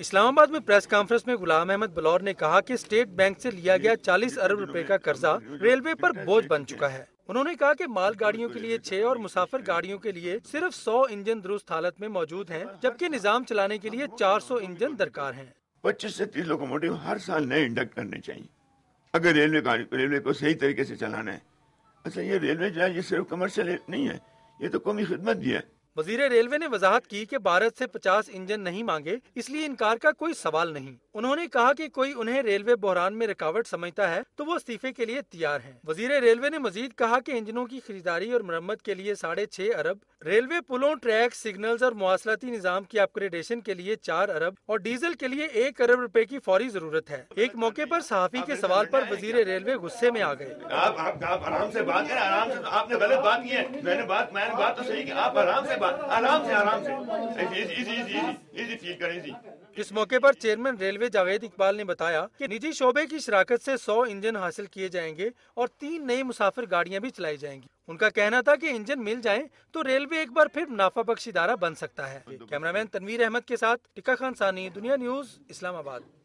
इस्लामाबाद में press conference में गुलाम अहमद बलौर ने कहा कि स्टेट बैंक से लिया गया 40 अरब रुपए का कर्जा रेलवे पर बोझ बन चुका है उन्होंने कहा कि माल गाड़ियों के लिए छह और मुसाफिर गाड़ियों के लिए सिर्फ 100 इंजन दुरुस्त हालत में मौजूद हैं, जबकि निजाम चलाने के लिए 400 इंजन दरकार हैं। पच्चीस ऐसी तीस लोकोमोटिव हर साल नए इंडक्ट करने चाहिए अगर रेलवे रेलवे को सही तरीके ऐसी चलाना है अच्छा ये रेलवे जो है ये सिर्फ कमर्शियल नहीं है ये तो कौमी खिदमत भी है वजीर रेलवे ने वजाहत की कि भारत से 50 इंजन नहीं मांगे इसलिए इनकार का कोई सवाल नहीं उन्होंने कहा कि कोई उन्हें रेलवे बहरान में रुकावट समझता है तो वो इस्तीफे के लिए तैयार हैं। वजीर रेलवे ने मजीद कहा कि इंजनों की खरीदारी और मरम्मत के लिए साढ़े छह अरब रेलवे पुलों ट्रैक सिग्नल्स और मौसलाती निज़ाम की अपग्रेडेशन के लिए चार अरब और डीजल के लिए एक अरब रुपए की फौरी जरूरत है एक मौके पर सहाफी के सवाल पर वजीर रेलवे गुस्से में आ गए आप आराम से बात करें आराम से तो आपने गलत बात की है मैंने बात मैंने बात तो सही की आप आराम से आराम से आराम से इस मौके पर चेयरमैन रेलवे जावेद इकबाल ने बताया कि निजी शोबे की शराकत से 100 इंजन हासिल किए जाएंगे और तीन नई मुसाफिर गाड़ियां भी चलाई जाएंगी उनका कहना था कि इंजन मिल जाए तो रेलवे एक बार फिर मुनाफा बख्श इदारा बन सकता है कैमरामैन तनवीर अहमद के साथ टिका खान सानी दुनिया न्यूज इस्लामाबाद